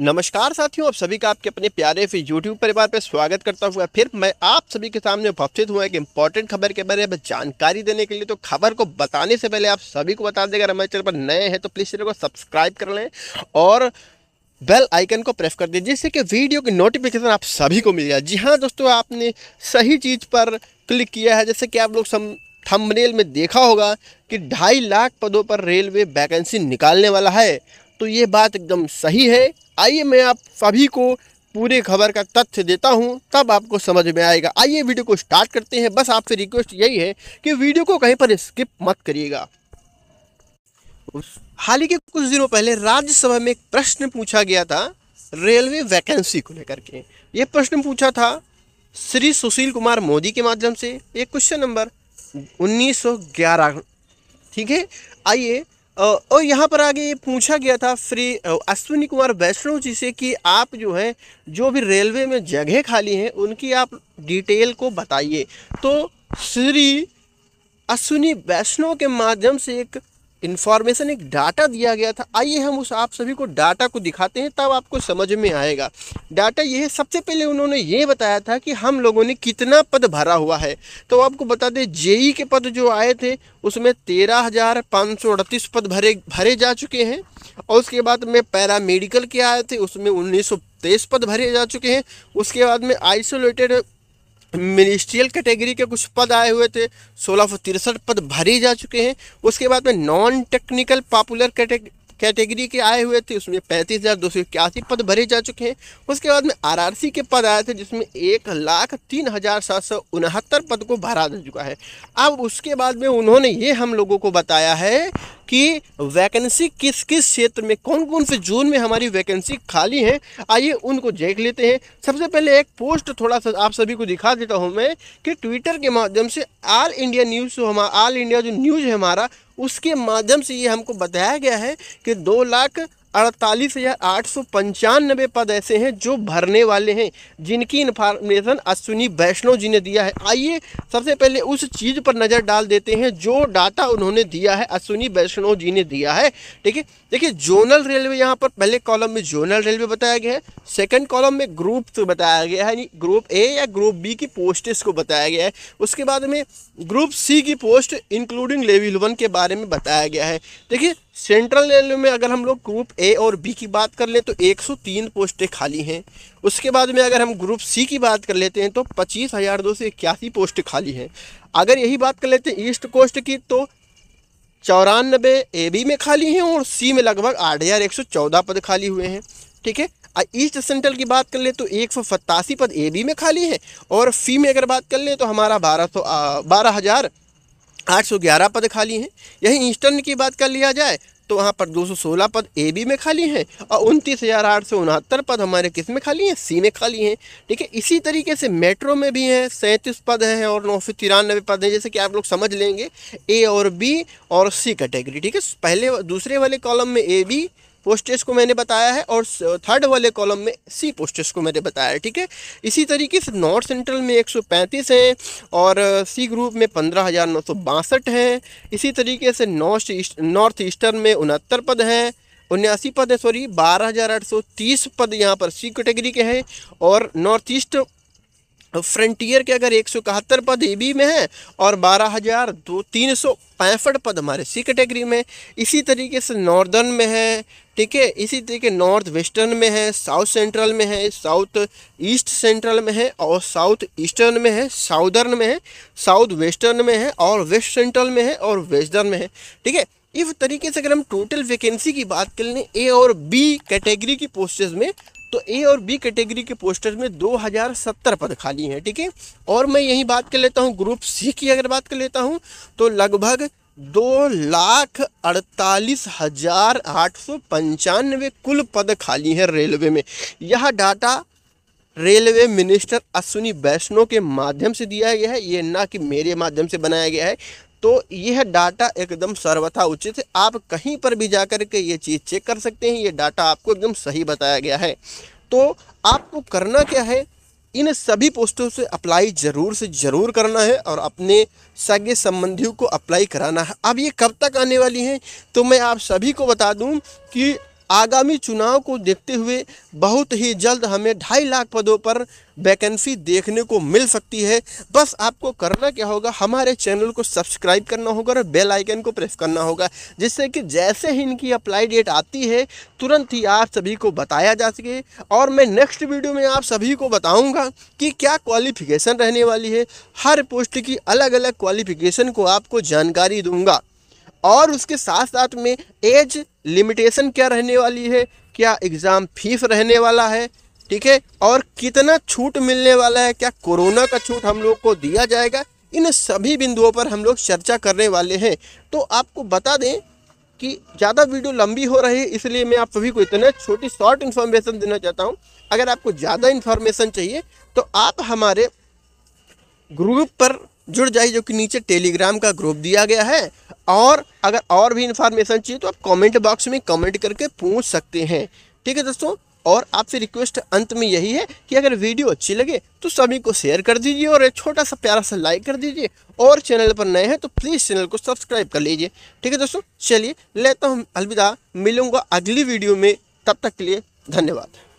नमस्कार साथियों आप सभी का आपके अपने प्यारे फिर यूट्यूब परिवार पर स्वागत करता हुआ फिर मैं आप सभी के सामने उपस्थित हुआ एक इम्पॉर्टेंट खबर के बारे में जानकारी देने के लिए तो खबर को बताने से पहले आप सभी को बता दें अगर हमारे चैनल पर नए हैं तो प्लीज़ चैनल को सब्सक्राइब कर लें और बेल आइकन को प्रेस कर दें जिससे कि वीडियो की नोटिफिकेशन आप सभी को मिल जाए जी हाँ दोस्तों आपने सही चीज़ पर क्लिक किया है जैसे कि आप लोग सम थंबनेल में देखा होगा कि ढाई लाख पदों पर रेलवे वैकेंसी निकालने वाला है तो ये बात एकदम सही है आइए मैं आप सभी को पूरे खबर का तथ्य देता हूं तब आपको समझ में आएगा आइए वीडियो को स्टार्ट करते हैं बस आपसे रिक्वेस्ट यही है कि वीडियो को कहीं पर स्किप मत करिएगा हाल ही के कुछ दिनों पहले राज्यसभा में एक प्रश्न पूछा गया था रेलवे वैकेंसी को लेकर के ये प्रश्न पूछा था श्री सुशील कुमार मोदी के माध्यम से एक क्वेश्चन नंबर 1911 ठीक है आइए और यहाँ पर आगे ये पूछा गया था श्री अश्विनी कुमार वैष्णव जी से कि आप जो हैं जो भी रेलवे में जगह खाली हैं उनकी आप डिटेल को बताइए तो श्री अश्विनी वैष्णव के माध्यम से एक इन्फॉर्मेशन एक डाटा दिया गया था आइए हम उस आप सभी को डाटा को दिखाते हैं तब आपको समझ में आएगा डाटा ये है सबसे पहले उन्होंने ये बताया था कि हम लोगों ने कितना पद भरा हुआ है तो आपको बता दें जेई के पद जो आए थे उसमें तेरह हज़ार पाँच सौ अड़तीस पद भरे भरे जा चुके हैं और उसके बाद में पैरामेडिकल के आए थे उसमें उन्नीस सौ तेईस पद भरे जा चुके हैं उसके बाद में आइसोलेटेड मिनिस्ट्रियल कैटेगरी के कुछ पद आए हुए थे सोलह सौ तिरसठ पद भरे जा चुके हैं उसके बाद में नॉन टेक्निकल पॉपुलर कैटेगरी के आए हुए थे उसमें पैंतीस हज़ार दो सौ इक्यासी पद भरे जा चुके हैं उसके बाद में आरआरसी के पद आए थे जिसमें एक लाख तीन हज़ार सात सौ उनहत्तर पद को भरा जा चुका है अब उसके बाद में उन्होंने ये हम लोगों को बताया है कि वैकेंसी किस किस क्षेत्र में कौन कौन से जोन में हमारी वैकेंसी खाली है आइए उनको देख लेते हैं सबसे पहले एक पोस्ट थोड़ा सा आप सभी को दिखा देता हूँ मैं कि ट्विटर के माध्यम से ऑल इंडिया न्यूज़ हमारा ऑल इंडिया जो न्यूज़ है हमारा उसके माध्यम से ये हमको बताया गया है कि दो लाख अड़तालीस हज़ार आठ सौ पंचानबे पद ऐसे हैं जो भरने वाले हैं जिनकी इन्फॉर्मेशन अश्विनी वैष्णव जी ने दिया है आइए सबसे पहले उस चीज़ पर नज़र डाल देते हैं जो डाटा उन्होंने दिया है अश्विनी वैष्णव जी ने दिया है ठीक है देखिए जोनल रेलवे यहाँ पर पहले कॉलम में जोनल रेलवे बताया गया है सेकेंड कॉलम में ग्रुप तो बताया गया है यानी ग्रुप ए या ग्रुप बी की पोस्ट को बताया गया है उसके बाद में ग्रुप सी की पोस्ट इंक्लूडिंग लेवल वन के बारे में बताया गया है देखिए सेंट्रल रेलवे में अगर हम लोग ग्रुप ए और बी की बात कर लें तो 103 पोस्टें खाली हैं उसके बाद में अगर हम ग्रुप सी की बात कर लेते हैं तो पच्चीस हज़ार दो सौ इक्यासी पोस्ट खाली हैं अगर यही बात कर लेते हैं ईस्ट कोस्ट की तो चौरानबे ए बी में खाली हैं और सी में लगभग आठ हज़ार एक सौ चौदह पद खाली हुए हैं ठीक है ईस्ट सेंट्रल की बात कर लें तो एक सौ सत्तासी पद ए बी में खाली है और फी में अगर बात कर लें तो हमारा बारह सौ बारह हज़ार 811 पद खाली हैं यही ईस्टर्न की बात कर लिया जाए तो वहाँ पर 216 पद ए बी में खाली हैं और उनतीस हज़ार आठ सौ उनहत्तर पद हमारे किस में खाली हैं सी में खाली हैं ठीक है इसी तरीके से मेट्रो में भी हैं सैंतीस पद हैं और नौ सौ तिरानबे पद हैं जैसे कि आप लोग समझ लेंगे ए और बी और सी कैटेगरी ठीक है पहले दूसरे वाले कॉलम में ए बी पोस्टेस को मैंने बताया है और थर्ड वाले कॉलम में सी पोस्टेस को मैंने बताया है ठीक है इसी तरीके से नॉर्थ सेंट्रल में एक हैं और सी ग्रुप में पंद्रह हज़ार नौ सौ बासठ हैं इसी तरीके से नॉर्थ ईस्ट नॉर्थ ईस्टर्न में उनहत्तर पद हैं उन्यासी पद है सॉरी बारह हज़ार आठ सौ तीस पद यहाँ पर सी कैटेगरी के हैं और नॉर्थ ईस्ट फ्रंटियर के अगर एक पद ए बी में है और बारह हज़ार दो तीन सौ पैंसठ पद हमारे सी कैटेगरी में इसी तरीके से नॉर्दर्न में है ठीक है इसी तरीके नॉर्थ वेस्टर्न में है साउथ सेंट्रल में है साउथ ईस्ट सेंट्रल में है और साउथ ईस्टर्न में है साउदर्न में है साउथ वेस्टर्न में है और वेस्ट सेंट्रल में है और वेस्टर्न में है ठीक है इस तरीके से अगर हम टोटल वैकेंसी की बात कर लें ए और बी कैटेगरी की पोस्टेज में तो ए और बी कैटेगरी के पोस्टर में 2070 पद खाली हैं ठीक है ठीके? और मैं यही बात कर लेता हूँ ग्रुप सी की अगर बात कर लेता हूँ तो लगभग दो लाख अड़तालीस हजार आठ सौ पंचानवे कुल पद खाली हैं रेलवे में यह data railway minister Ashwini Vaishnaw के माध्यम से दिया गया है ये ना कि मेरे माध्यम से बनाया गया है तो यह डाटा एकदम सर्वथा उचित है आप कहीं पर भी जा कर के ये चीज़ चेक कर सकते हैं ये डाटा आपको एकदम सही बताया गया है तो आपको करना क्या है इन सभी पोस्टों से अप्लाई ज़रूर से ज़रूर करना है और अपने सगे संबंधियों को अप्लाई कराना है अब ये कब तक आने वाली हैं तो मैं आप सभी को बता दूं कि आगामी चुनाव को देखते हुए बहुत ही जल्द हमें ढाई लाख पदों पर वैकेंसी देखने को मिल सकती है बस आपको करना क्या होगा हमारे चैनल को सब्सक्राइब करना होगा और बेल आइकन को प्रेस करना होगा जिससे कि जैसे ही इनकी अप्लाई डेट आती है तुरंत ही आप सभी को बताया जा सके और मैं नेक्स्ट वीडियो में आप सभी को बताऊंगा कि क्या क्वालिफिकेशन रहने वाली है हर पोस्ट की अलग अलग क्वालिफिकेशन को आपको जानकारी दूँगा और उसके साथ साथ में एज लिमिटेशन क्या रहने वाली है क्या एग्ज़ाम फीस रहने वाला है ठीक है और कितना छूट मिलने वाला है क्या कोरोना का छूट हम लोग को दिया जाएगा इन सभी बिंदुओं पर हम लोग चर्चा करने वाले हैं तो आपको बता दें कि ज़्यादा वीडियो लंबी हो रही है इसलिए मैं आप सभी को इतना छोटी शॉर्ट इन्फॉर्मेशन देना चाहता हूँ अगर आपको ज़्यादा इन्फॉर्मेशन चाहिए तो आप हमारे ग्रुप पर जुड़ जाइए जो कि नीचे टेलीग्राम का ग्रुप दिया गया है और अगर और भी इन्फॉर्मेशन चाहिए तो आप कमेंट बॉक्स में कमेंट करके पूछ सकते हैं ठीक है दोस्तों और आपसे रिक्वेस्ट अंत में यही है कि अगर वीडियो अच्छी लगे तो सभी को शेयर कर दीजिए और एक छोटा सा प्यारा सा लाइक कर दीजिए और चैनल पर नए हैं तो प्लीज़ चैनल को सब्सक्राइब कर लीजिए ठीक है दोस्तों चलिए लेता हूँ अलविदा मिलूंगा अगली वीडियो में तब तक के लिए धन्यवाद